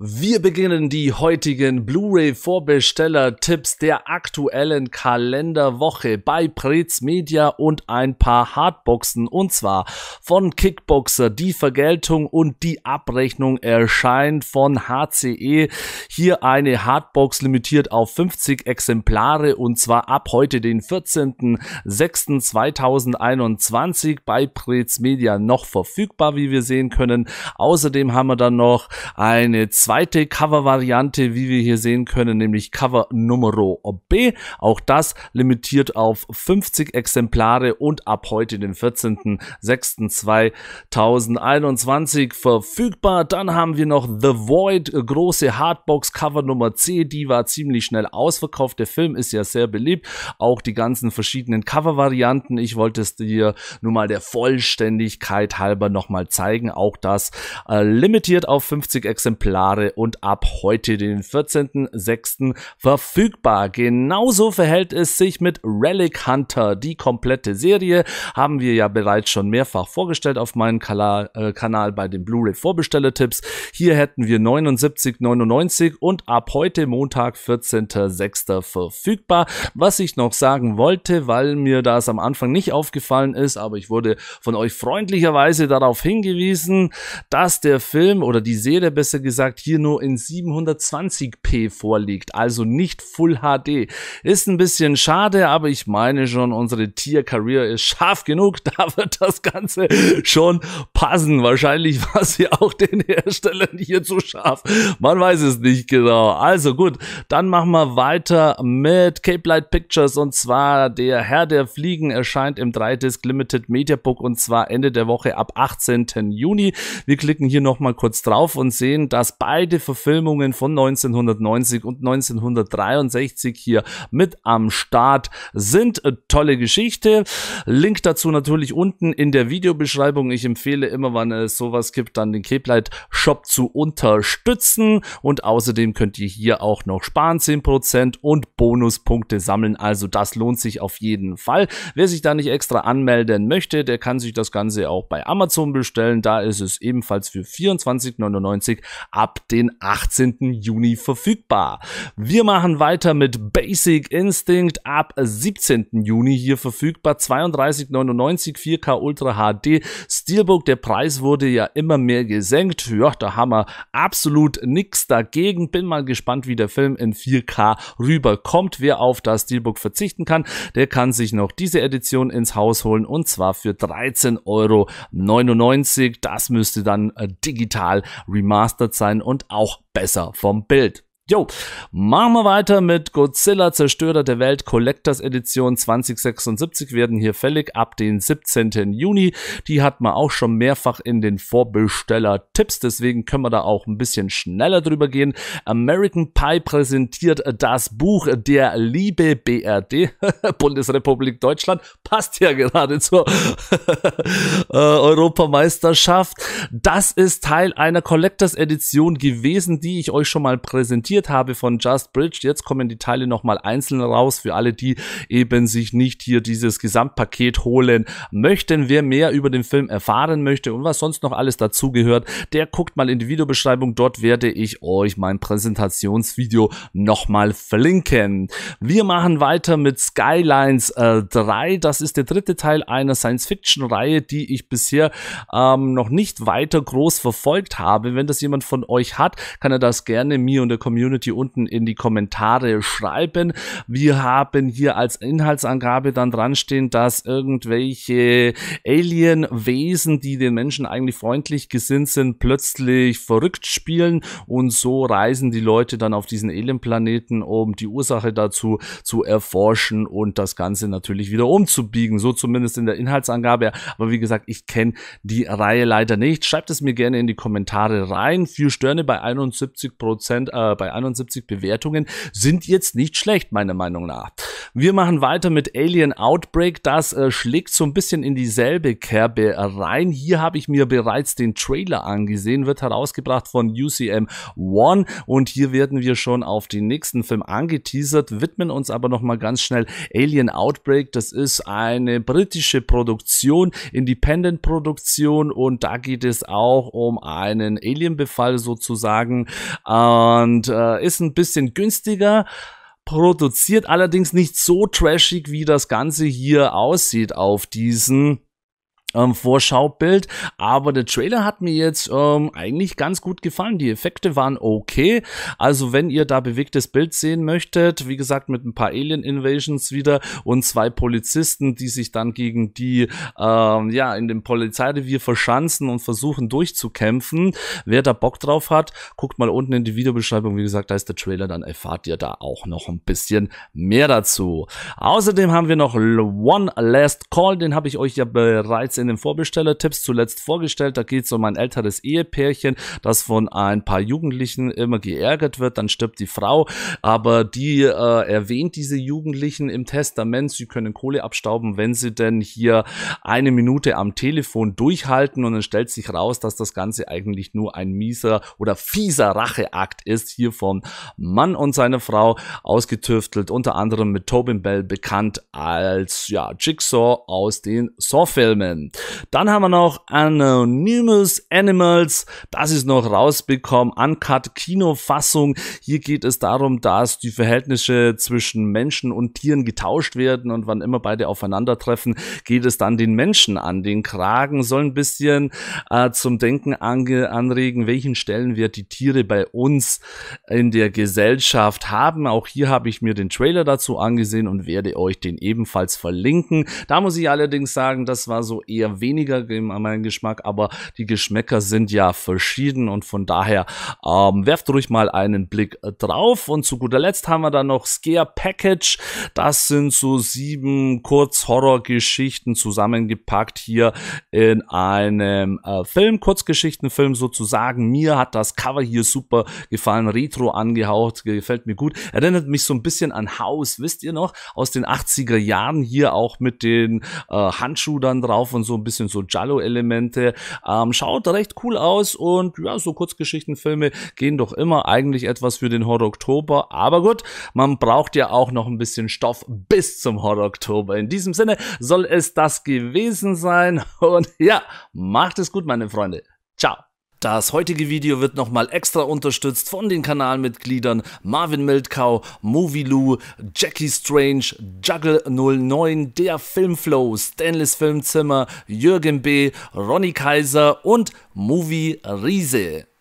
Wir beginnen die heutigen Blu-ray-Vorbesteller-Tipps der aktuellen Kalenderwoche bei Prez Media und ein paar Hardboxen und zwar von Kickboxer die Vergeltung und die Abrechnung erscheint von HCE. Hier eine Hardbox limitiert auf 50 Exemplare und zwar ab heute den 14.06.2021 bei Prez Media noch verfügbar, wie wir sehen können. Außerdem haben wir dann noch eine zweite Cover-Variante, wie wir hier sehen können, nämlich Cover Numero B. Auch das limitiert auf 50 Exemplare und ab heute, den 14.06.2021 verfügbar. Dann haben wir noch The Void, große Hardbox Cover Nummer C. Die war ziemlich schnell ausverkauft. Der Film ist ja sehr beliebt. Auch die ganzen verschiedenen Cover-Varianten. Ich wollte es dir nur mal der Vollständigkeit halber nochmal zeigen. Auch das äh, limitiert auf 50 Exemplare Ware und ab heute, den 14.06. verfügbar. Genauso verhält es sich mit Relic Hunter. Die komplette Serie haben wir ja bereits schon mehrfach vorgestellt auf meinem äh, Kanal bei den Blu-ray Vorbestellertipps. Hier hätten wir 79,99 und ab heute Montag 14.06. verfügbar. Was ich noch sagen wollte, weil mir das am Anfang nicht aufgefallen ist, aber ich wurde von euch freundlicherweise darauf hingewiesen, dass der Film oder die Serie besser gesagt hier nur in 720p vorliegt, also nicht Full HD. Ist ein bisschen schade, aber ich meine schon, unsere Tier-Career ist scharf genug, da wird das Ganze schon passen. Wahrscheinlich war sie auch den Herstellern hier zu scharf. Man weiß es nicht genau. Also gut, dann machen wir weiter mit Cape Light Pictures und zwar der Herr der Fliegen erscheint im 3-Disc Limited Media Book und zwar Ende der Woche ab 18. Juni. Wir klicken hier nochmal kurz drauf und sehen, dass bei beide Verfilmungen von 1990 und 1963 hier mit am Start sind. Äh, tolle Geschichte. Link dazu natürlich unten in der Videobeschreibung. Ich empfehle immer, wann es sowas gibt, dann den Kepleit Shop zu unterstützen. Und außerdem könnt ihr hier auch noch sparen 10% und Bonuspunkte sammeln. Also das lohnt sich auf jeden Fall. Wer sich da nicht extra anmelden möchte, der kann sich das Ganze auch bei Amazon bestellen. Da ist es ebenfalls für 24,99 ab den 18. Juni verfügbar. Wir machen weiter mit Basic Instinct ab 17. Juni hier verfügbar. 32,99 4K Ultra HD Steelbook. Der Preis wurde ja immer mehr gesenkt. Ja, da haben wir absolut nichts dagegen. Bin mal gespannt, wie der Film in 4K rüberkommt. Wer auf das Steelbook verzichten kann, der kann sich noch diese Edition ins Haus holen und zwar für 13,99 Euro. Das müsste dann äh, digital remastered sein und und auch besser vom Bild. Jo, machen wir weiter mit Godzilla Zerstörer der Welt Collectors Edition 2076 werden hier fällig ab den 17. Juni. Die hat man auch schon mehrfach in den Vorbesteller-Tipps, deswegen können wir da auch ein bisschen schneller drüber gehen. American Pie präsentiert das Buch Der liebe BRD, Bundesrepublik Deutschland, passt ja gerade zur äh, Europameisterschaft. Das ist Teil einer Collectors Edition gewesen, die ich euch schon mal präsentiert zitiert habe von Just Bridge. Jetzt kommen die Teile nochmal einzeln raus für alle, die eben sich nicht hier dieses Gesamtpaket holen möchten. Wer mehr über den Film erfahren möchte und was sonst noch alles dazu gehört, der guckt mal in die Videobeschreibung. Dort werde ich euch mein Präsentationsvideo nochmal verlinken. Wir machen weiter mit Skylines äh, 3. Das ist der dritte Teil einer Science-Fiction-Reihe, die ich bisher ähm, noch nicht weiter groß verfolgt habe. Wenn das jemand von euch hat, kann er das gerne mir und der Community Community unten in die Kommentare schreiben. Wir haben hier als Inhaltsangabe dann dran stehen, dass irgendwelche Alien-Wesen, die den Menschen eigentlich freundlich gesinnt sind, plötzlich verrückt spielen und so reisen die Leute dann auf diesen Alien-Planeten, um die Ursache dazu zu erforschen und das Ganze natürlich wieder umzubiegen. So zumindest in der Inhaltsangabe. Aber wie gesagt, ich kenne die Reihe leider nicht. Schreibt es mir gerne in die Kommentare rein. Vier Sterne bei 71 Prozent, äh, bei 71 Bewertungen sind jetzt nicht schlecht, meiner Meinung nach. Wir machen weiter mit Alien Outbreak. Das äh, schlägt so ein bisschen in dieselbe Kerbe rein. Hier habe ich mir bereits den Trailer angesehen, wird herausgebracht von UCM One und hier werden wir schon auf den nächsten Film angeteasert, widmen uns aber nochmal ganz schnell Alien Outbreak. Das ist eine britische Produktion, Independent-Produktion und da geht es auch um einen Alien-Befall sozusagen und äh, äh, ist ein bisschen günstiger, produziert allerdings nicht so trashig, wie das Ganze hier aussieht auf diesen ähm, Vorschaubild. Aber der Trailer hat mir jetzt ähm, eigentlich ganz gut gefallen. Die Effekte waren okay. Also wenn ihr da bewegtes Bild sehen möchtet, wie gesagt mit ein paar Alien Invasions wieder und zwei Polizisten, die sich dann gegen die ähm, ja in dem Polizeirevier verschanzen und versuchen durchzukämpfen. Wer da Bock drauf hat, guckt mal unten in die Videobeschreibung. Wie gesagt, da ist der Trailer. Dann erfahrt ihr da auch noch ein bisschen mehr dazu. Außerdem haben wir noch One Last Call. Den habe ich euch ja bereits in in den Vorbesteller-Tipps zuletzt vorgestellt. Da geht es um ein älteres Ehepärchen, das von ein paar Jugendlichen immer geärgert wird. Dann stirbt die Frau, aber die äh, erwähnt diese Jugendlichen im Testament. Sie können Kohle abstauben, wenn sie denn hier eine Minute am Telefon durchhalten. Und dann stellt sich raus, dass das Ganze eigentlich nur ein mieser oder fieser Racheakt ist. Hier vom Mann und seiner Frau ausgetüftelt, unter anderem mit Tobin Bell bekannt als ja, Jigsaw aus den Saw-Filmen. Dann haben wir noch Anonymous Animals. Das ist noch rausbekommen. Uncut Kinofassung. Hier geht es darum, dass die Verhältnisse zwischen Menschen und Tieren getauscht werden und wann immer beide aufeinandertreffen, geht es dann den Menschen an den Kragen. Soll ein bisschen äh, zum Denken anregen, welchen Stellenwert die Tiere bei uns in der Gesellschaft haben. Auch hier habe ich mir den Trailer dazu angesehen und werde euch den ebenfalls verlinken. Da muss ich allerdings sagen, das war so eher eher weniger meinen Geschmack, aber die Geschmäcker sind ja verschieden und von daher ähm, werft ruhig mal einen Blick äh, drauf. Und zu guter Letzt haben wir dann noch Scare Package. Das sind so sieben Kurz-Horror-Geschichten zusammengepackt hier in einem äh, Film, Kurzgeschichtenfilm sozusagen. Mir hat das Cover hier super gefallen, retro angehaucht, gefällt mir gut. Erinnert mich so ein bisschen an House, wisst ihr noch, aus den 80er Jahren hier auch mit den äh, Handschuhen dann drauf und so ein bisschen so jallo elemente Ähm, schaut recht cool aus und ja, so Kurzgeschichtenfilme gehen doch immer eigentlich etwas für den Horror Oktober. Aber gut, man braucht ja auch noch ein bisschen Stoff bis zum Horror Oktober. In diesem Sinne soll es das gewesen sein. Und ja, macht es gut, meine Freunde. Ciao. Das heutige Video wird nochmal extra unterstützt von den Kanalmitgliedern Marvin Mildkau, Movie Lou, Jackie Strange, Juggle09, der Filmflow, Stanley's Filmzimmer, Jürgen B., Ronny Kaiser und Movie Riese.